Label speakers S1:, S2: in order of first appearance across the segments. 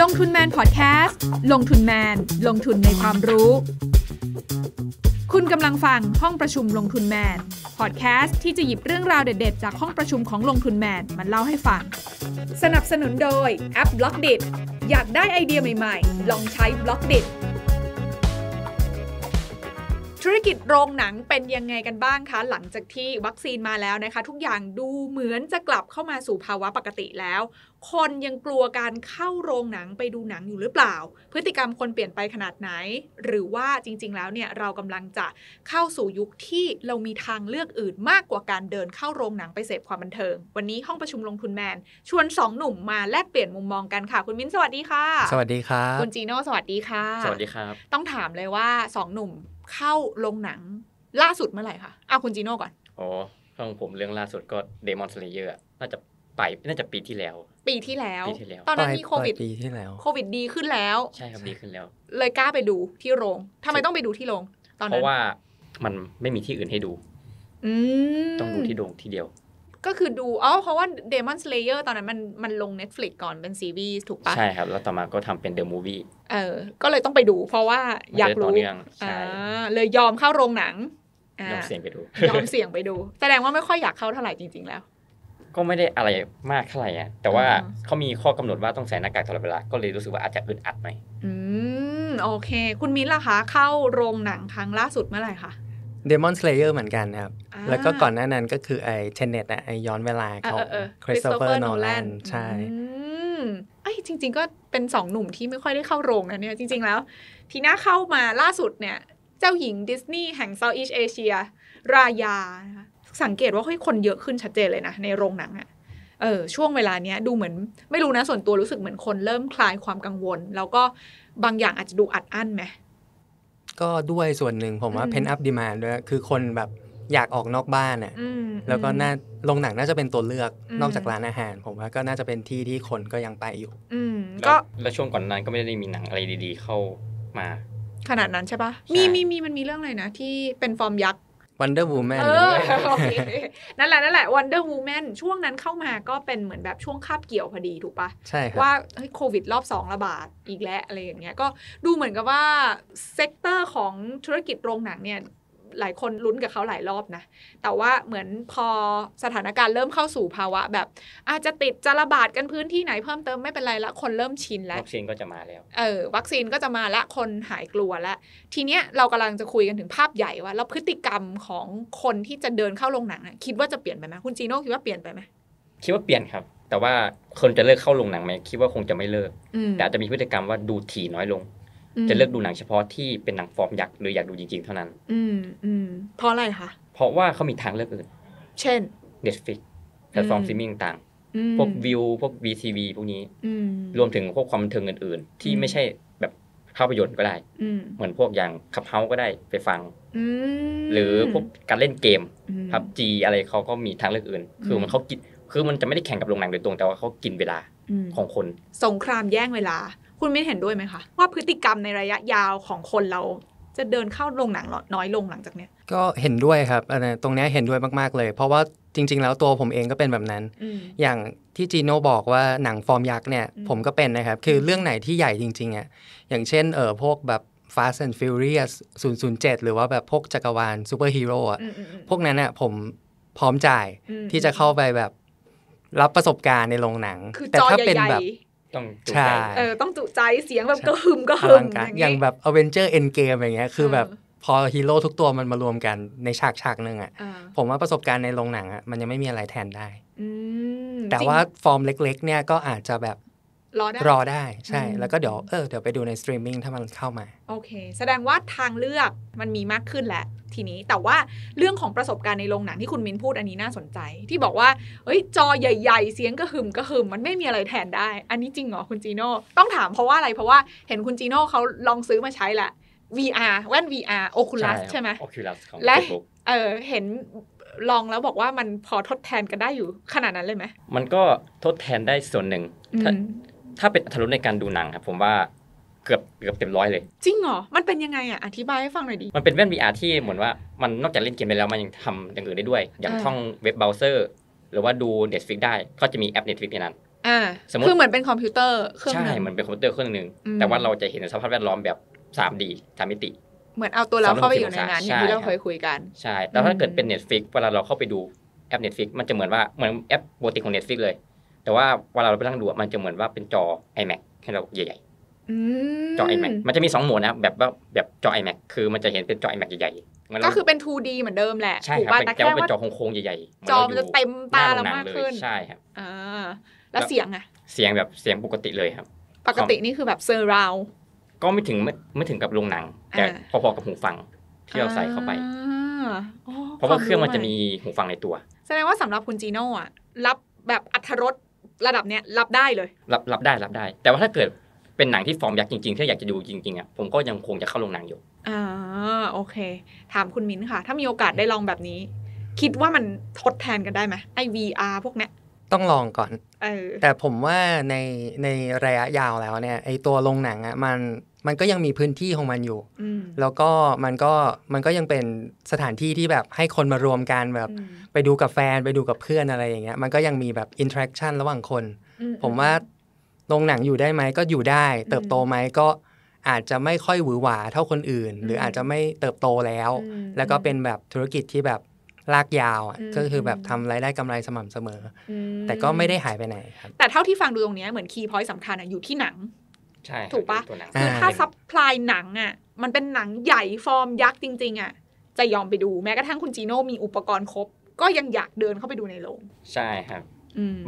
S1: ลงทุนแมนพอดแคสต์ลงทุนแมน ลงทุนในความรู้ คุณกำลังฟังห้องประชุมลงทุนแมนพอดแคสต์ที่จะหยิบเรื่องราวเด็ด ๆ จากห้องประชุมของลงทุนแมนมาเล่าให้ฟัง สนับสนุนโดย แอปบล็อกดิอยากได้ไอเดียใหม่ๆ ลองใช้บล็อกดิธุรกิจโรงหนังเป็นยังไงกันบ้างคะ หลังจากที่วัคซีนมาแล้วนะคะ ทุกอย่างดูเหมือนจะกลับเข้ามาสู่ภาวะปกติแล้ว คนยังกลัวการเข้าโรงหนังไปดูหนังอยู่หรือเปล่า พฤติกรรมคนเปลี่ยนไปขนาดไหน หรือว่าจริงๆแล้วเนี่ยเรากำลังจะเข้าสู่ยุคที่เรามีทางเลือกอื่นมากกว่าการเดินเข้าโรงหนังไปเสพความบันเทิง วันนี้ห้องประชุมลงทุนแมน ชวน2หนุ่มมาแลกเปลี่ยนมุมมองกันค่ะคุณมิ้นสวัสดีค่ะส
S2: วัสดีครับคุณจี
S1: โน่สวัสดีค่ะ สวัสดีครับ ต้องถามเลยว่า2หนุ่มเข้าโรงหนังล่าสุดเมื่อไหร่คะเอาคุณจีโน่ก่อน
S2: อ๋อของผมเรื่องล่าสุดก็เดมอนสเลเยอร์น่าจะไปน่าจะปีที่แล้ว
S1: ปีที่แล้ว ตอนนั้นมีโควิดปีที่แล้ว โควิดดีขึ้นแล้ว ใช่ครับ ดีขึ้นแล้ว เลยกล้าไปดูที่โรง ทำไมต้องไปดูที่โรงตอนนั้นเพราะว่า
S2: มันไม่มีที่อื่นให้ดูต้องดูที่โรงที่เดียว
S1: ก็คือดูอ๋อเพราะว่า Demon Slayer ตอนนั้นมันมันลง Netflix ก่อนเป็นซีรีส์ถูกปะใช่
S2: ครับ แล้วต่อมาก็ทำเป็น The Movie
S1: เออ ก็เลยต้องไปดูเพราะว่าอยากรู้อ่าเลยยอมเข้าโรงหนังยอมเสี่ยงไป
S2: ดู ยอมเสี
S1: ่ยงไปดูแสดงว่าไม่ค่อยอยากเข้าเท่าไหร่จริง ๆแล้ว
S2: ก็ไม่ได้อะไรมากเท่าไหร่อ่ะแต่ว่าเขามีข้อกำหนดว่าต้องใส่หน้ากากตลอดเวลาก็เลยรู้สึกว่าอาจจะอึดอัดหน่อย
S1: อืมโอเค คุณมิ้นล่ะคะเข้าโรงหนังครั้งล่าสุดเมื่อไหร่คะ
S2: Demon Slayer เหมือนกันครับ แล้วก็ก่อน
S1: หน้
S3: านั้นก็คือ ไอ้เทนเน็ตอะไอ้ย้อนเวลาของคริสโตเฟอร์นอแลนใช่
S1: ไอ้จริง ๆ ก็เป็นสองหนุ่มที่ไม่ค่อยได้เข้าโรงนะเนี่ยจริง ๆ แล้ว ทีน่าเข้ามาล่าสุดเนี่ย เจ้าหญิงดิสนีย์แห่งเซาท์อีสเอเชียรายา สังเกตว่าค่อยคนเยอะขึ้นชัดเจนเลยนะ ในโรงหนังอะเออช่วงเวลาเนี้ยดูเหมือน ไม่รู้นะส่วนตัวรู้สึกเหมือนคน เริ่มคลายความกังวล แล้วก็บางอย่างอาจจะดูอัดอั้นไหม
S3: ก็ด้วยส่วนหนึ่งผมว่าเพนอัพดีมานด้วยคือคนแบบอยากออกนอกบ้านอ่ะแล้วก็น่าลงหนังน่าจะเป็นตัวเลือกนอกจากร้านอาหาร ผมว่าก็น่าจะเป็นที่ที่คนก็
S2: ยังไปอยู่ก็แล้วช่วงก่อนนั้นก็ไม่ได้มีหนังอะไรดีๆเข้ามา
S1: ขนาดนั้นใช่ปะมีมีมีมันมีเรื่องอะไรนะที่เป็นฟอร์มยักษ์วันเดอร์วูแมนนั่นแหละนั่นแหละวันเดอร์วูแมนช่วงนั้นเข้ามาก็เป็นเหมือนแบบช่วงคาบเกี่ยวพอดีถูกปะใช่ครับว่าโควิดรอบสองระบาดอีกแล้วอะไรอย่างเงี้ยก็ดูเหมือนกับว่า เซกเตอร์ของธุรกิจโรงหนังเนี่ยหลายคนลุ้นกับเขาหลายรอบนะ แต่ว่าเหมือนพอสถานการณ์เริ่มเข้าสู่ภาวะ แบบ อาจจะติดจะระบาดกันพื้นที่ไหนเพิ่มเติมไม่เป็นไรละคนเริ่มชินแล้ววัคซีนก็จะมาแล้วเออวัคซีนก็จะมาละคนหายกลัวละทีเนี้ยเรากำลังจะคุยกันถึงภาพใหญ่ว่าแล้วพฤติกรรมของคนที่จะเดินเข้าโรงหนังคิดว่าจะเปลี่ยนไปไหมคุณจีโน่คิดว่าเปลี่ยนไปไหม
S2: คิดว่าเปลี่ยนครับ แต่ว่าคนจะเลิกเข้าโรงหนังไหมคิดว่าคงจะไม่เลิก แต่อาจจะมีพฤติกรรมว่าดูถี่น้อยลงจะเลือกดูหนังเฉพาะที่เป็นหนังฟอร์มยักษ์หรืออยากดูจริงๆเท่านั้น
S1: อืมอืมเพราะอะไรคะ
S2: เพราะว่าเขามีทางเลือกอื่น เช่น Netflix แพลตฟอร์มซีมิ่งต่างพวกวิวพวก VTV พวกนี้ รวมถึงพวกความบันเทิงอื่นๆ ที่ไม่ใช่แบบภาพยนตร์ก็ได้ เหมือนพวกอย่างขับเฮาก็ได้ไปฟัง หรือพวกการเล่นเกมครับจีอะไรเขาก็มีทางเลือกอื่น คือมันเขากินคือมันจะไม่ได้แข่งกับโรงหนังโดยตรงแต่ว่าเขากินเวลาของคน
S1: สงครามแย่งเวลาคุณไม่เห็นด้วยไหมคะ ว่าพฤติกรรมในระยะยาวของคนเราจะเดินเข้าโรงหนังน้อยลงหลังจากเนี้ย
S3: ก็เห็นด้วยครับอตรงนี้เห็นด้วยมาก ๆ เลย เพราะว่าจริง ๆ แล้วตัวผมเองก็เป็นแบบนั้น อย่างที่จีโน่บอกว่าหนังฟอร์มยักษ์เนี่ยผมก็เป็นนะครับ คือเรื่องไหนที่ใหญ่จริง ๆอ่ะอย่างเช่นเออพวกแบบ Fast and Furious 007 หรือว่าแบบพวกจักรวาลซูเปอร์ฮีโร่อ่ะพวกนั้นอ่ะผมพร้อมจ่ายที่จะเข้าไปแบบรับประสบการณ์ในโรงหนัง แต่ถ้าเป็นแบบ
S1: ต้องจุใจเออ ต้องจุใจเสียง แบบก็หึมก็หึมอย่าง
S3: แบบอเวนเจอร์เอ็นเกมอย่างเงี้ย คือแบบพอฮีโร่ทุกตัวมันมารวมกันในฉากฉากหนึ่งอ่ะ ผมว่าประสบการณ์ในโรงหนังอ่ะมันยังไม่มีอะไรแทนได้ แต่ว่าฟอร์มเล็กๆเนี่ยก็อาจจะแบบ
S1: รอได้รอได้ใช่ แล้วก็เดี๋
S3: ยวเออเดี๋ยวไปดูในสตรีมมิ่งถ้ามันเข้ามา
S1: โอเค แสดงว่าทางเลือกมันมีมากขึ้นแหละทีนี้แต่ว่าเรื่องของประสบการณ์ในโรงหนังที่คุณมินพูดอันนี้น่าสนใจที่บอกว่าเอ้ยจอใหญ่ๆ เสียงก็หึมก็หึม มันไม่มีอะไรแทนได้ อันนี้จริงเหรอ คุณจีโน่ต้องถามเพราะว่าอะไร เพราะว่าเห็นคุณจีโน่เขาลองซื้อมาใช้แหละ VR แว่น VR Oculus ใช่ไหม
S2: Oculus ของและ
S1: เออเห็นลองแล้วบอกว่ามันพอทดแทนกันได้อยู่ขนาดนั้นเลยไหม
S2: มันก็ทดแทนได้ส่วนหนึ่งถ้าเป็นทะลุในการดูหนังครับผมว่าเกือบเกือบเต็มร้อยเลย
S1: จริงเหรอ มันเป็นยังไงอ่ะอธิบายให้ฟังหน่อยดิม
S2: ันเป็นแว่น VR ที่เหมือนว่ามันนอกจากเล่นเกมไปแล้วมันยังทำอย่างอื่นได้ด้วย อย่างท่องเว็บเบราว์เซอร์ หรือว่าดู Netflix ได้ ก็จะมีแอป Netflix ในนั้น
S1: อ่าสมมติคือเหมือนเป็นคอมพิวเตอร์เครื่องใช่เหม
S2: ือนเป็นคอมพิวเตอร์เครื่องหนึ่งแต่ว่าเราจะเห็นสภาพแวดล้อมแบบ 3D สามมิติ
S1: เหมือนเอาตัวเราเข้าไปอยู่ในนั้นอย่างที่เราเคยคุยกัน
S2: ใช่แล้วถ้าเกิดเป็น Netflix เวลาเราเข้าไปดูแอป Netflix มันจะเหมือนว่าเหมือนแอปปติของ Netflix เลยแต่ว่าเวลาเราไปนั่งดูมันจะเหมือนว่าเป็นจอ iMac ให้เราใหญ่
S1: ๆจอ iMac มันจ
S2: ะมี 2 โหมดนะแบบว่าแบบจอ iMac คือมันจะเห็นเป็น จอ iMac ใหญ่ๆก็คือเ
S1: ป็น 2D เหมือนเดิมแหละใช่ครับแต่แว่าเป็นจอโ
S2: ค้งๆใหญ่ ๆ จอมันจะเต
S1: ็มตาเรามากขึ้นใช่ครับอ่าแล้วเสียงอะ
S2: เสียงแบบเสียงปกติเลยครับ
S1: ปกตินี่คือแบบเซอร์ราว
S2: ก็ไม่ถึงไม่ถึงกับโรงหนัง แต่พอๆกับหูฟังที่เราใส่เข้าไป
S1: เพราะว่าเครื่องมันจะมีหูฟังในตัว แสดงว่าสำหรับคุณจีโน่อะรับแบบอัธรสระดับเนี้ยรับได้เลย
S2: รับรับได้ รับได้ แต่ว่าถ้าเกิดเป็นหนังที่ฟอร์มยักษ์จริงๆ ที่อยากจะดูจริงๆอ่ะผมก็ยังคงจะเข้าโรงหนังอยู่
S1: อ่าโอเค ถามคุณมิ้นค่ะ ถ้ามีโอกาสได้ลองแบบนี้ คิดว่ามันทดแทนกันได้ไหมไอ้ VR พวกเนี้ยต้องลองก่อนอ
S3: แต่ผมว่าในในระยะยาวแล้วเนี่ยไอตัวโรงหนังอ่ะมันมันก็ยังมีพื้นที่ของมันอยู่ แล้วก็มันก็มันก็ยังเป็นสถานที่ที่แบบให้คนมารวมกันแบบไปดูกับแฟนไปดูกับเพื่อนอะไรอย่างเงี้ย มันก็ยังมีแบบอินเทอร์แอคชั่นระหว่างคน ผมว่าโรงหนังอยู่ได้ไหมก็อยู่ได้ เติบโตไหมก็อาจจะไม่ค่อยหวือหวาเท่าคนอื่น หรืออาจจะไม่เติบโตแล้ว แล้วก็เป็นแบบธุรกิจที่แบบลากยาวอ่ะก็คือแบบทำรายได้กำไรสม่ำเสมอ แต่ก็ไม่ได้หายไปไหนครับ
S1: แต่เท่าที่ฟังดูตรงนี้เหมือนคีย์พอยต์สำคัญอยู่ที่หนัง
S2: ใช่ถูกปะคือถ้าซัพ
S1: พลายหนังอ่ะมันเป็นหนังใหญ่ฟอร์ม ยักษ์จริง ๆ อ่ะ จะยอมไปดูแม้กระทั่งคุณจีโน่มีอุปกรณ์ครบก็ยังอยากเดินเข้าไปดูในโรงใช่ครับ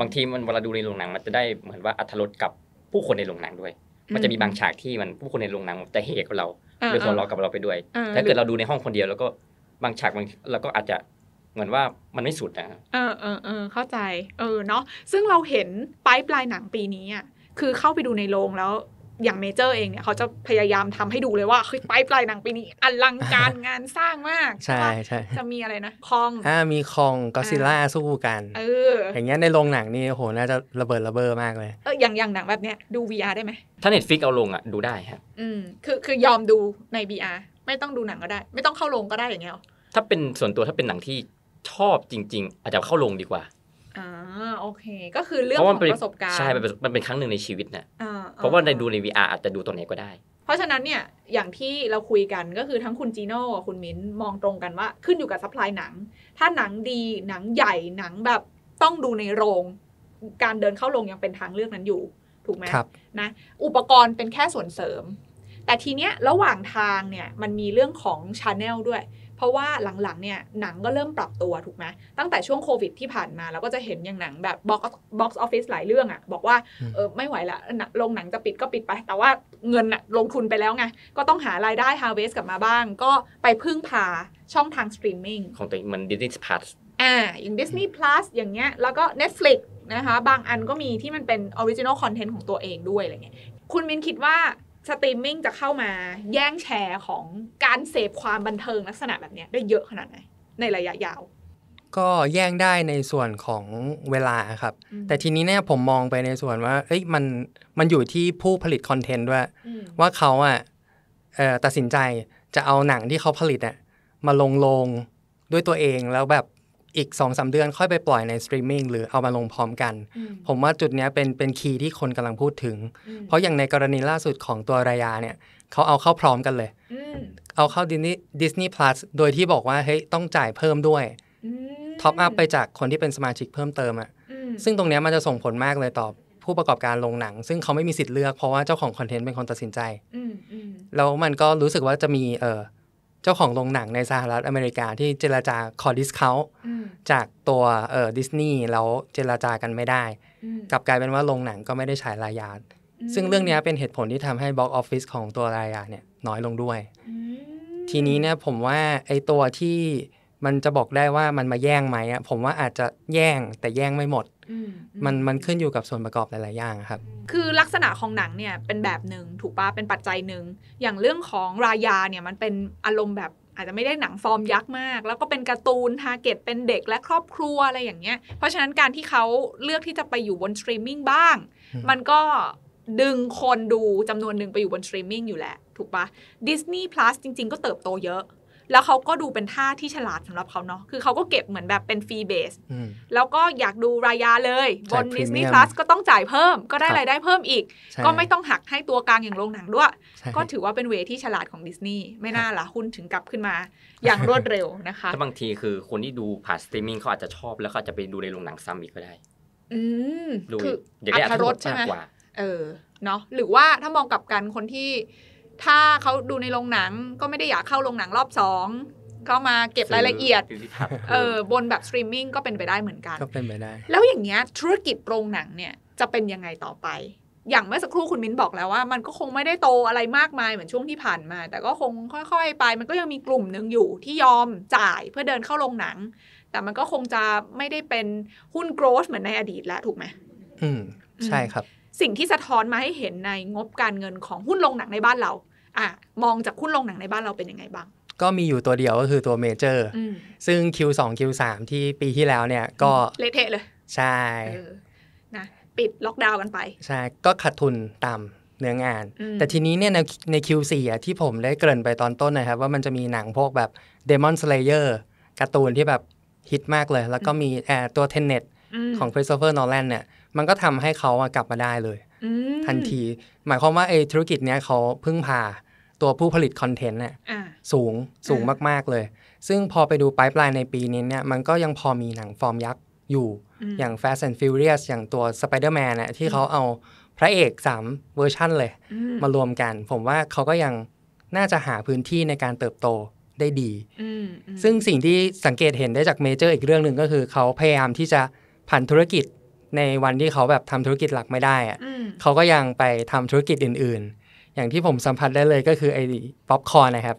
S1: บาง
S2: ทีมันเวลาดูในโรงหนัง มันจะได้เหมือนว่าอัธรสกับผู้คนในโรงหนังด้วย มันจะมีบางฉากที่มันผู้คนในโรงหนังจะเฮกับเรา หรือหัเราะกับเราไปด้วยถ้าเกิดเราดูในห้องคนเดียว แล้วก็บางฉากบางเราก็อาจจะเหมือนว่ามันไม่สุดนะ
S1: เออเออเออเข้าใจ เออเนาะซึ่งเราเห็นปลายปลายหนังปีนี้อ่ะคือเข้าไปดูในโรงแล้วอย่างเมเจอร์เองเนี่ย เขาจะพยายามทำให้ดูเลยว่าคือไปปลายหนังปีนี้อลังการงานสร้างมากใช่ใช่จะมีอะไรนะ คองอ่า
S3: มีคองก็ซิล่าสู้กัน
S1: เออ อย่า
S3: งเงี้ยในโรงหนังนี่โห น่าจะระเบิดระเบ้อมากเลย
S1: เอออย่างอย่างหนังแบบเนี้ยดู VR ได้ไหม
S2: ถ้าเน็ตฟิกเอาลงอ่ะดูได้ครับ
S1: อืมคือคือยอมดูใน VR ไม่ต้องดูหนังก็ได้ ไม่ต้องเข้าโรงก็ได้อย่างเงี้ย
S2: ถ้าเป็นส่วนตัวถ้าเป็นหนังที่ชอบจริง ๆ อาจจะเข้าโรงดีกว่า
S1: อ่าโอเค ก็คือเรื่องของประสบการณ์ใช่มัน
S2: เป็นครั้งหนึ่งในชีวิตเนี่ย
S1: อ่าเพราะว่าใน
S2: ดูใน VR อาจจะดูตรงไหนก็ได้
S1: เพราะฉะนั้นเนี่ย อย่างที่เราคุยกันก็คือทั้งคุณจีโน่กับคุณมิ้นมองตรงกันว่า ขึ้นอยู่กับซัพพลายหนัง ถ้าหนังดีหนังใหญ่หนังแบบต้องดูในโรง การเดินเข้าโรงยังเป็นทางเลือกนั้นอยู่ถูกไหมนะอุปกรณ์เป็นแค่ส่วนเสริม แต่ทีเนี้ยระหว่างทางเนี่ยมันมีเรื่องของชาแนลด้วยราะว่าหลังๆเนี่ย หนังก็เริ่มปรับตัว ถูกไหมตั้งแต่ช่วงโควิดที่ผ่านมาเราก็จะเห็นอย่างหนังแบบบ็อกซ์ออฟฟิศหลายเรื่องอะ่ะบอกว่า เออ ไม่ไหวละโรงหนังจะปิดก็ปิดไป แต่ว่าเงินอะลงทุนไปแล้วไง ก็ต้องหารายได้ฮาวเวสกลับมาบ้าง ก็ไปพึ่งพาช่องทางสตรีมมิ่ง
S2: ของตัวมันดิสนีย์พลัส
S1: อ่าอย่างดิสนีย์พลัสอย่างเงี้ยแล้วก็ Netflix นะคะ บางอันก็มีที่มันเป็นออริจินอลคอนเทนต์ของตัวเองด้วยอะไรเงี้ยคุณมินคิดว่าสตรีมมิ่งจะเข้ามาแย่งแชร์ของการเสพความบันเทิงลักษณะแบบนี้ได้เยอะขนาดไหนในระยะยาว
S3: ก็แย่งได้ในส่วนของเวลาครับ แต่ทีนี้เนี่ยผมมองไปในส่วนว่าเอ้ยมันมันอยู่ที่ผู้ผลิตคอนเทนต์ด้วย ว่าเขาอ่ะตัดสินใจจะเอาหนังที่เขาผลิตอ่ะมาลงลงด้วยตัวเองแล้วแบบอีก2อสเดือนค่อยไปปล่อยในสตรีมมิ่งหรือเอามาลงพร้อมกัน ผมว่าจุดนี้เป็น เป็นคีย์ที่คนกำลังพูดถึง เพราะอย่างในกรณีล่าสุดของตัวรายาเนี่ย เขาเอาเข้าพร้อมกันเลย เอาเข้าดิสนีย์ดิสนีย์พลัสโดยที่บอกว่าเฮ้ยต้องจ่ายเพิ่มด้วยท็อปอัพไปจากคนที่เป็นสมาชิกเพิ่มเติมอะ่ะซึ่งตรงนี้มันจะส่งผลมากเลยต่อผู้ประกอบการลงหนังซึ่งเขาไม่มีสิทธิ์เลือกเพราะว่าเจ้าของคอนเทนต์เป็นคนตัดสินใจแล้วมันก็รู้สึกว่าจะมีเออเจ้าของโรงหนังในสหรัฐอเมริกา ที่เจราจาขอดิสเขาจากตัวเออดิสนีย์แล้วเจราจากันไม่ได้ กลับกลายเป็นว่าโรงหนังก็ไม่ได้ฉายรายาซึ่งเรื่องนี้เป็นเหตุผลที่ทำให้บ็อกออฟฟิศของตัวรายาเนี่ยน้อยลงด้วย ทีนี้เนี่ยผมว่าไอ้ตัวที่มันจะบอกได้ว่ามันมาแย่งไหมอ่ะผมว่าอาจจะแย่งแต่แย่งไม่หมดมันมันขึ้นอยู่กับส่วนประกอบ หลาย ๆ อย่างครับ
S1: คือลักษณะของหนังเนี่ยเป็นแบบหนึ่งถูกปะเป็นปัจจัยหนึ่ง อย่างเรื่องของรายาเนี่ยมันเป็นอารมณ์แบบ อาจจะไม่ได้หนังฟอร์มยักษ์มาก แล้วก็เป็นการ์ตูนทาร์เก็ตเป็นเด็กและครอบครัวอะไรอย่างเงี้ยเพราะฉะนั้นการที่เขาเลือกที่จะไปอยู่บนสตรีมมิ่งบ้าง มันก็ดึงคนดูจำนวนหนึ่งไปอยู่บนสตรีมมิ่งอยู่แหละ ถูกปะดิสนีย์พลัสจริง ๆ ก็เติบโตเยอะแล้วเขาก็ดูเป็นท่าที่ฉลาดสำหรับเขาเนาะ คือเขาก็เก็บเหมือนแบบเป็นฟรีเบส แล้วก็อยากดูรายาเลย บนดิสนีย์พลัสก็ต้องจ่ายเพิ่ม ก็ได้รายได้เพิ่มอีก ก็ไม่ต้องหักให้ตัวกลางอย่างโรงหนังด้วย ก็ถือว่าเป็นเวที่ฉลาดของดิสนีย์ ไม่น่าละหุ้นถึงกลับขึ้นมา อย่างรวดเร็วนะคะแต่
S2: บางทีคือคนที่ดูผ่านสตรีมมิ่งเขาอาจจะชอบแล้วเขาจะไปดูในโรงหนังซ้ำอีกก็ได้
S1: อืม คืออัตรรใช่ไหมเออ เนาะ หรือว่าถ้ามองกลับกันคนที่ถ้าเขาดูในโรงหนังก็ไม่ได้อยากเข้าโรงหนังรอบสองก็มาเก็บรายละเอียด เออบนแบบสตรีมมิ่งก็เป็นไปได้เหมือนกันก็
S3: เป็นไปได้แล
S1: ้วอย่างเงี้ยธุรกิจโรงหนังเนี่ยจะเป็นยังไงต่อไป อย่างเมื่อสักครู่คุณมิ้นบอกแล้วว่า มันก็คงไม่ได้โตอะไรมากมายเหมือนช่วงที่ผ่านมา แต่ก็คงค่อยๆ ไป มันก็ยังมีกลุ่มหนึ่งอยู่ที่ยอมจ่ายเพื่อเดินเข้าโรงหนัง แต่มันก็คงจะไม่ได้เป็นหุ้นโกรชเหมือนในอดีตแล้วถูกไหม
S3: อืมใช่ครับ
S1: สิ่งที่สะท้อนมาให้เห็นในงบการเงินของหุ้นลงหนังในบ้านเรา อ่ะ มองจากหุ้นลงหนังในบ้านเราเป็นยังไงบ้าง
S3: ก็มีอยู่ตัวเดียวก็คือตัวเมเจอร์ซึ่ง Q2 Q3 ที่ปีที่แล้วเนี่ยก็ เละเทะเลย ใช่
S1: นะปิดล็อกดาวน์กันไป
S3: ใช่ ก็ขาดทุนต่ำเนื้องาน แต่ทีนี้เนี่ยในใน Q4 อ่ะที่ผมได้เกริ่นไปตอนต้นนะครับ ว่ามันจะมีหนังพวกแบบ Demon Slayer การ์ตูนที่แบบฮิตมากเลยแล้วก็มีตัวเนเน็ตของ Christopher Nolan เนี่ยมันก็ทำให้เขากลับมาได้เลย ทันที หมายความว่าไอ้ธุรกิจเนี้ยเขาพึ่งพา ตัวผู้ผลิตคอนเทนต์เนี่ยสูง สูงมากๆเลย ซึ่งพอไปดูปลายปลายในปีนี้เนี่ยมันก็ยังพอมีหนังฟอร์มยักษ์อยู่อย่าง Fast and Furious อย่างตัว Spider-Man เนี่ยที่เขาเอาพระเอก 3 เวอร์ชั่นเลย มารวมกัน ผมว่าเขาก็ยังน่าจะหาพื้นที่ในการเติบโตได้ดี ซึ่งสิ่งที่สังเกตเห็นได้จากเมเจอร์อีกเรื่องหนึ่งก็คือเขาพยายามที่จะผ่านธุรกิจในวันที่เขาแบบทำธุรกิจหลักไม่ได้อะเขาก็ยังไปทำธุรกิจอื่น ๆ อย่างที่ผมสัมผัสได้เลยก็คือไอ้ป๊อปคอร์นนะครับ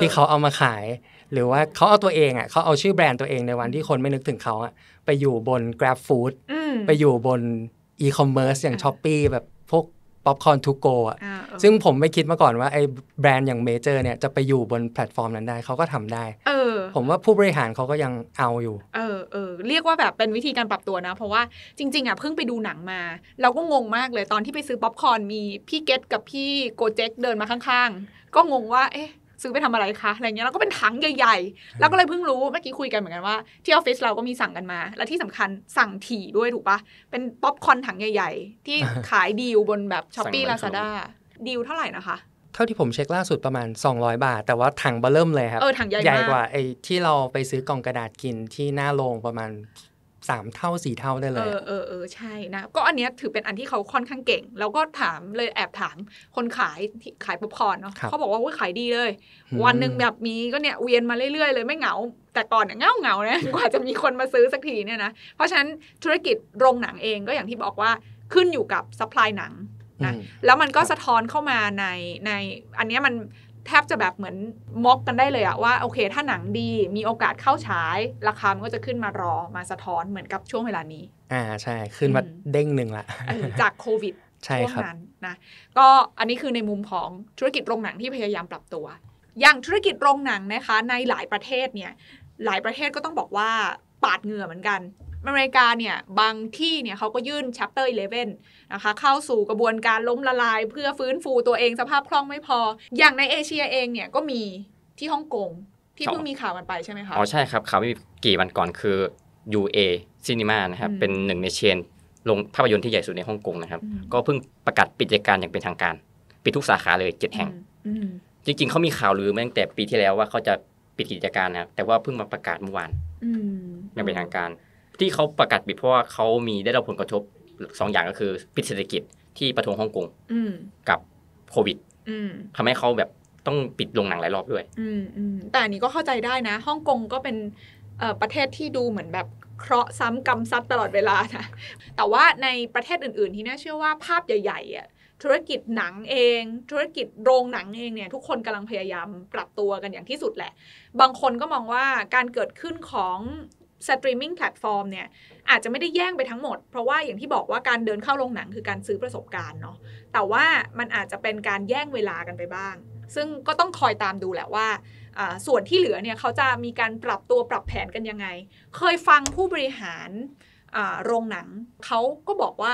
S3: ที่เขาเอามาขาย หรือว่าเขาเอาตัวเองอ่ะเขาเอาชื่อแบรนด์ตัวเองในวันที่คนไม่นึกถึงเขาอ่ะไปอยู่บน Grab Food ไปอยู่บน e-commerce อย่างช้อปปีแบบพวกป๊อปคอร์นทูโกอ่ะซึ่งผมไม่คิดมาก่อนว่าไอ้แบรนด์อย่างเมเจอร์เนี่ยจะไปอยู่บนแพลตฟอร์มนั้นได้เขาก็ทำได้เผมว่าผู้บริหารเขาก็ยังเอาอยู่
S1: เออเออ เรียกว่าแบบเป็นวิธีการปรับตัวนะ เพราะว่าจริงๆ อ่ะเพิ่งไปดูหนังมา เราก็งงมากเลย ตอนที่ไปซื้อป๊อปคอร์นมีพี่เกตกับพี่โกเจ็กเดินมาข้างๆ ก็งงว่าเอ๊ะซื้อไปทำอะไรคะอะไรเงี้ยแล้วก็เป็นถังใหญ่ๆ แล้วก็เลยเพิ่งรู้เมื่อกี้คุยกันเหมือนกันว่าที่ออฟฟิศเราก็มีสั่งกันมา และที่สำคัญสั่งถี่ด้วยถูกปะเป็นป๊อปคอนถังใหญ่ๆ ที่ขายดีลบนแบบช้อปปี้ลาซาด้าดีลเท่าไหร่นะคะ
S3: ท่าที่ผมเช็คล่าสุดประมาณ 200 บาท แต่ว่าถังเบเริ่มเลยครับเออถังใหญ่ใหญ่กว่าไอ้ที่เราไปซื้อกล่องกระดาษกินที่หน้าโรง ประมาณ 3 เท่า 4 เท่าได้เลยเออ
S1: เออเออใช่นะ ก็อันเนี้ยถือเป็นอันที่เขาค่อนข้างเก่ง แล้วก็ถามเลยแอบถามคนขายที่ขายป๊บคอรนเนาะเขาบอกว่าขายดีเลย วันหนึ่งแบบมีก็เนี่ยเวียนมาเรื่อยๆเลย ไม่เหงา แต่ก่อนเนี่ยเงาเงาเนี่ยกว่าจะมีคนมาซื้อสักทีเนี่ยนะเพราะฉะนั้นธุรกิจโรงหนังเองก็อย่างที่บอกว่าขึ้นอยู่กับซัพพลายหนังนะแล้วมันก็สะท้อนเข้ามาในใน อันนี้มันแทบจะแบบเหมือนมกกันได้เลยอะว่าโอเค ถ้าหนังดีมีโอกาสเข้าฉาย ราคา มันก็จะขึ้นมารอมาสะท้อนเหมือนกับช่วงเวลานี้
S3: อ่าใช่ขึ้นมาเด้งหนึ่งละจากโควิดช่วงนั้น
S1: นะก็อันนี้คือในมุมของธุรกิจโรงหนังที่พยายามปรับตัว อย่างธุรกิจโรงหนังนะคะ ในหลายประเทศเนี่ยหลายประเทศก็ต้องบอกว่าปาดเหงื่อเหมือนกันอเมริกาเนี่ยบางที่เนี่ยเขาก็ยื่น Chapter 11นะคะเข้าสู่กระบวนการล้มละลาย เพื่อฟื้นฟูตัวเองสภาพคล่องไม่พอ อย่างในเอเชียเองเนี่ยก็มีที่ฮ่องกงที่เพิ่งมีข่าวกันไปใช่ไหมคะอ๋อใช
S2: ่ครับข่าวไม่กี่วันก่อนคือ UA Cinema นะครับ เป็นหนึ่งในเชนลงภาพยนตร์ที่ใหญ่สุดในฮ่องกงนะครับ ก็เพิ่งประกาศปิดกิจการอย่างเป็นทางการปิดทุกสาขาเลยเจ็ดแห่ง จริงๆเขามีข่าวลือมาตั้งแต่ปีที่แล้วว่าเขาจะปิดกิจการนะแต่ว่าเพิ่งมาประกาศเมื่อวานอย่างเป็นทางการที่เขาประกาศปิดเพราะว่าเขามีได้รับผลกระทบสองอย่างก็คือ ปิดเศรษฐกิจที่ประท้วงฮ่องกงกับโควิดทำให้เขาแบบต้องปิดโรงหนังหลายรอบด้ว
S1: ยแต่อันนี้ก็เข้าใจได้นะฮ่องกงก็เป็นประเทศที่ดูเหมือนแบบเคราะห์ซ้ำกรรมซัดตลอดเวลานะ แต่ว่าในประเทศอื่นๆ ที่น่าเชื่อว่าภาพใหญ่ๆอ่ะธุรกิจหนังเอง ธุรกิจโรงหนังเองเนี่ยทุกคนกำลังพยายามปรับตัวกันอย่างที่สุดแหละ บางคนก็มองว่าการเกิดขึ้นของสตรีมมิ่งแพลตฟอร์มเนี่ยอาจจะไม่ได้แย่งไปทั้งหมด เพราะว่าอย่างที่บอกว่าการเดินเข้าโรงหนังคือการซื้อประสบการณ์เนาะแต่ว่ามันอาจจะเป็นการแย่งเวลากันไปบ้าง ซึ่งก็ต้องคอยตามดูแหละว่า ส่วนที่เหลือเนี่ยเขาจะมีการปรับตัวปรับแผนกันยังไง เคยฟังผู้บริหารโรงหนัง เขาก็บอกว่า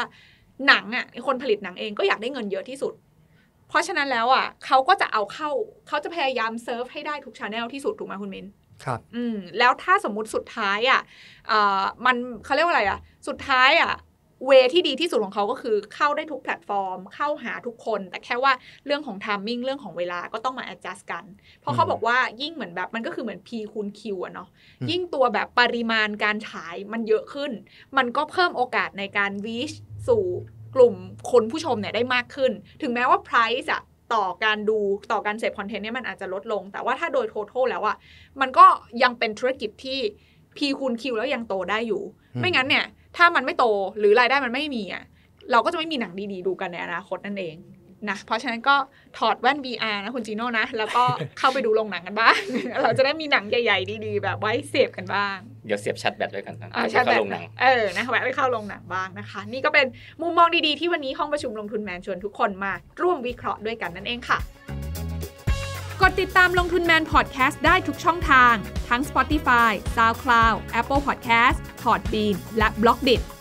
S1: หนังอ่ะคนผลิตหนังเองก็อยากได้เงินเยอะที่สุด เพราะฉะนั้นแล้วอ่ะเขาก็จะเอาเข้าเขาจะพยายามเซิร์ฟให้ได้ทุกชาแนลที่สุดถูกไหมคุณมิน้นครับอืมแล้วถ้าสมมุติสุดท้ายอ่ะมันเขาเรียกว่าอะไรอ่ะ สุดท้ายอ่ะ เวที่ดีที่สุดของเขาก็คือเข้าได้ทุกแพลตฟอร์ม เข้าหาทุกคน แต่แค่ว่าเรื่องของทามมิ่งเรื่องของเวลาก็ต้องมา adjust กัน เพราะเขาบอกว่ายิ่งเหมือนแบบมันก็คือเหมือน P คูณ Q อะเนาะยิ่งตัวแบบปริมาณการฉายมันเยอะขึ้น มันก็เพิ่มโอกาสในการ reach สู่กลุ่มคนผู้ชมเนี่ยได้มากขึ้น ถึงแม้ว่า price อะต่อการดูต่อการเสพคอนเทนต์เนี่ยมันอาจจะลดลง แต่ว่าถ้าโดยทั้งทแล้วอะมันก็ยังเป็นธุรกิจที่ P คูณ Q แล้วยังโตได้อยู่ ไม่งั้นเนี่ย ถ้ามันไม่โตหรือรายได้มันไม่มีอะเราก็จะไม่มีหนังดีๆ ดูกันในอนาคตนั่นเองนะเพราะฉะนั้นก็ถอดแว่น VR นะคุณจีโน่นะ แล้วก็เข้าไปดูโรงหนังกันบ้าง เราจะได้มีหนังใหญ่ๆดีๆ แบบไว้เสพกันบ้าง
S2: เดี๋ยวเสียบชัดแบตด้วยกันนะชัดแบต
S1: เออนะแวะไปเข้าลงหนังบ้างนะคะ นี่ก็เป็นมุมมองดีๆที่วันนี้ห้องประชุมลงทุนแมนชวนทุกคนมาร่วมวิเคราะห์ด้วยกันนั่นเองค่ะ กดติดตามลงทุนแมนพอดแคสต์ได้ทุกช่องทาง ทั้ง Spotify, SoundCloud, Apple Podcast, Podbean และ b l o g d i t